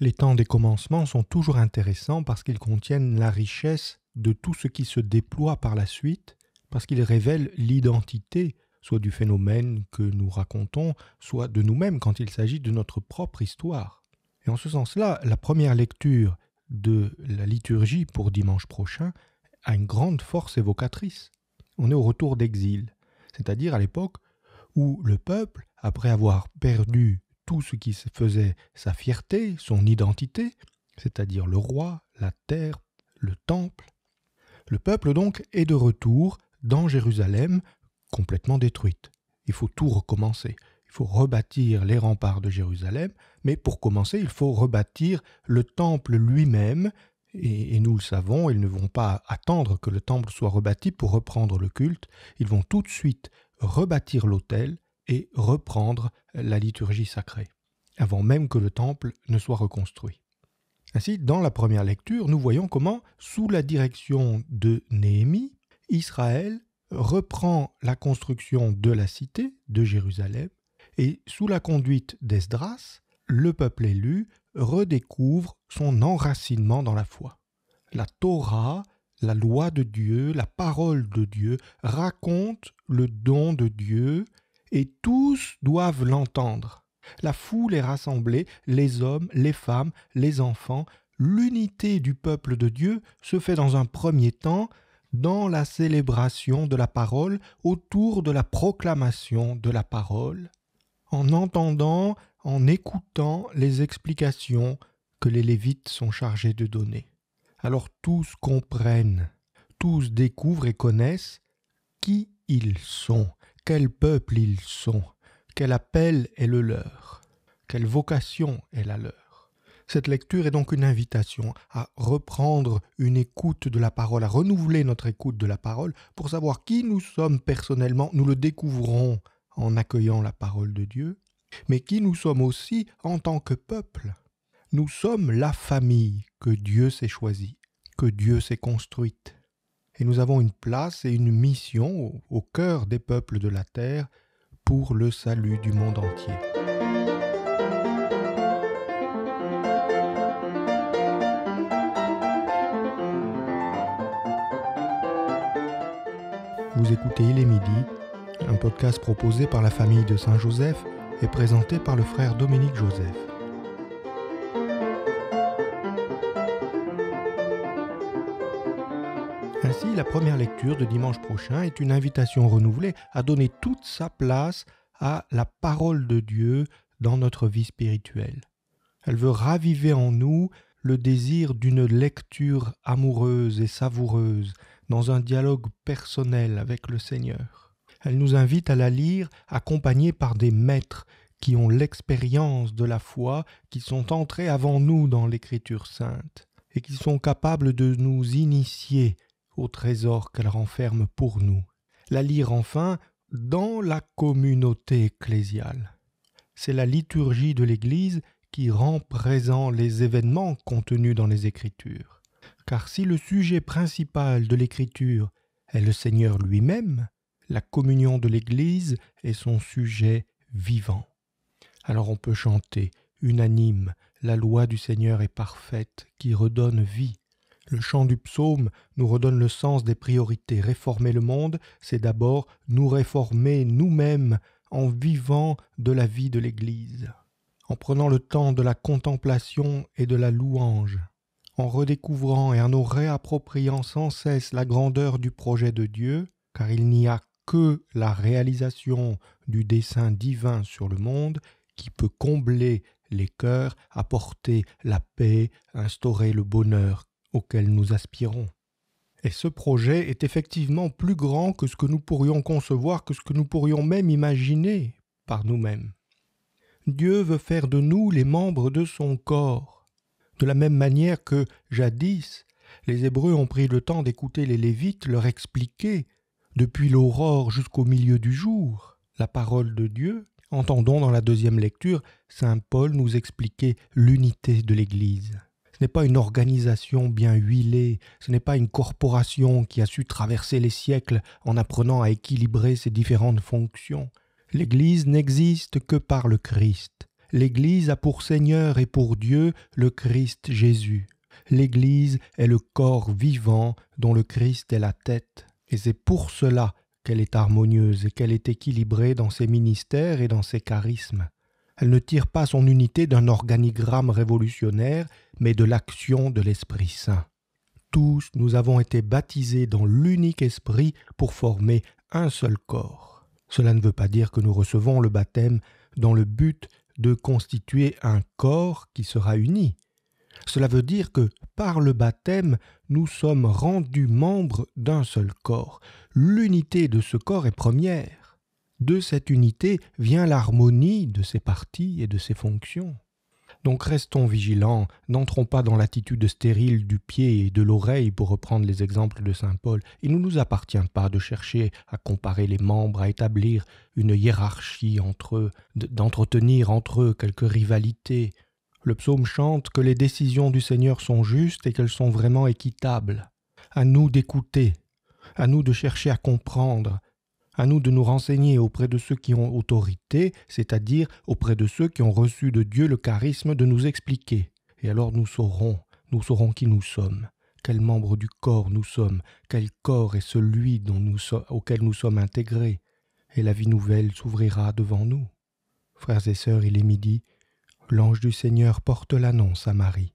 Les temps des commencements sont toujours intéressants parce qu'ils contiennent la richesse de tout ce qui se déploie par la suite, parce qu'ils révèlent l'identité, soit du phénomène que nous racontons, soit de nous-mêmes quand il s'agit de notre propre histoire. Et en ce sens-là, la première lecture de la liturgie pour dimanche prochain a une grande force évocatrice. On est au retour d'exil, c'est-à-dire à, l'époque où le peuple, après avoir perdu tout ce qui faisait sa fierté, son identité, c'est-à-dire le roi, la terre, le temple. Le peuple donc est de retour dans Jérusalem complètement détruite. Il faut tout recommencer. Il faut rebâtir les remparts de Jérusalem, mais pour commencer, il faut rebâtir le temple lui-même, et, nous le savons, ils ne vont pas attendre que le temple soit rebâti pour reprendre le culte, ils vont tout de suite rebâtir l'autel et reprendre la liturgie sacrée, avant même que le temple ne soit reconstruit. Ainsi, dans la première lecture, nous voyons comment, sous la direction de Néhémie, Israël reprend la construction de la cité de Jérusalem, et sous la conduite d'Esdras, le peuple élu redécouvre son enracinement dans la foi. La Torah, la loi de Dieu, la parole de Dieu raconte le don de Dieu et tous doivent l'entendre. La foule est rassemblée, les hommes, les femmes, les enfants, l'unité du peuple de Dieu se fait dans un premier temps dans la célébration de la parole, autour de la proclamation de la parole, en entendant, en écoutant les explications que les Lévites sont chargés de donner. Alors tous comprennent, tous découvrent et connaissent qui ils sont, quel peuple ils sont, quel appel est le leur, quelle vocation est la leur. Cette lecture est donc une invitation à reprendre une écoute de la parole, à renouveler notre écoute de la parole pour savoir qui nous sommes personnellement. Nous le découvrons en accueillant la parole de Dieu, mais qui nous sommes aussi en tant que peuple. Nous sommes la famille que Dieu s'est choisie, que Dieu s'est construite et nous avons une place et une mission au, cœur des peuples de la terre pour le salut du monde entier. Vous écoutez Il est midi, un podcast proposé par la famille de Saint-Joseph et présenté par le frère Dominique Joseph. la première lecture de dimanche prochain est une invitation renouvelée à donner toute sa place à la parole de Dieu dans notre vie spirituelle. Elle veut raviver en nous le désir d'une lecture amoureuse et savoureuse, dans un dialogue personnel avec le Seigneur. Elle nous invite à la lire accompagnée par des maîtres qui ont l'expérience de la foi, qui sont entrés avant nous dans l'Écriture sainte, et qui sont capables de nous initier au trésor qu'elle renferme pour nous. La lire enfin dans la communauté ecclésiale. C'est la liturgie de l'Église qui rend présent les événements contenus dans les Écritures. Car si le sujet principal de l'Écriture est le Seigneur lui-même, la communion de l'Église est son sujet vivant. Alors on peut chanter unanime, la loi du Seigneur est parfaite, qui redonne vie. Le chant du psaume nous redonne le sens des priorités. Réformer le monde, c'est d'abord nous réformer nous-mêmes en vivant de la vie de l'Église, en prenant le temps de la contemplation et de la louange, en redécouvrant et en nous réappropriant sans cesse la grandeur du projet de Dieu, car il n'y a que la réalisation du dessein divin sur le monde qui peut combler les cœurs, apporter la paix, instaurer le bonheur auquel nous aspirons. Et ce projet est effectivement plus grand que ce que nous pourrions concevoir, que ce que nous pourrions même imaginer par nous-mêmes. Dieu veut faire de nous les membres de son corps. De la même manière que, jadis, les Hébreux ont pris le temps d'écouter les Lévites leur expliquer, depuis l'aurore jusqu'au milieu du jour, la parole de Dieu, entendons dans la deuxième lecture Saint Paul nous expliquer l'unité de l'Église n'est pas une organisation bien huilée, ce n'est pas une corporation qui a su traverser les siècles en apprenant à équilibrer ses différentes fonctions. L'Église n'existe que par le Christ. L'Église a pour Seigneur et pour Dieu le Christ Jésus. L'Église est le corps vivant dont le Christ est la tête. Et c'est pour cela qu'elle est harmonieuse et qu'elle est équilibrée dans ses ministères et dans ses charismes. Elle ne tire pas son unité d'un organigramme révolutionnaire, mais de l'action de l'Esprit Saint. Tous nous avons été baptisés dans l'unique Esprit pour former un seul corps. Cela ne veut pas dire que nous recevons le baptême dans le but de constituer un corps qui sera uni. Cela veut dire que par le baptême, nous sommes rendus membres d'un seul corps. L'unité de ce corps est première. De cette unité vient l'harmonie de ses parties et de ses fonctions. Donc restons vigilants, n'entrons pas dans l'attitude stérile du pied et de l'oreille pour reprendre les exemples de Saint Paul. Il ne nous appartient pas de chercher à comparer les membres, à établir une hiérarchie entre eux, d'entretenir entre eux quelques rivalités. Le psaume chante que les décisions du Seigneur sont justes et qu'elles sont vraiment équitables. À nous d'écouter, à nous de chercher à comprendre, à nous de nous renseigner auprès de ceux qui ont autorité, c'est-à-dire auprès de ceux qui ont reçu de Dieu le charisme de nous expliquer. Et alors nous saurons, nous saurons qui nous sommes, quel membre du corps nous sommes, quel corps est celui dont nous auquel nous sommes intégrés, et la vie nouvelle s'ouvrira devant nous. Frères et sœurs, il est midi, l'ange du Seigneur porte l'annonce à Marie.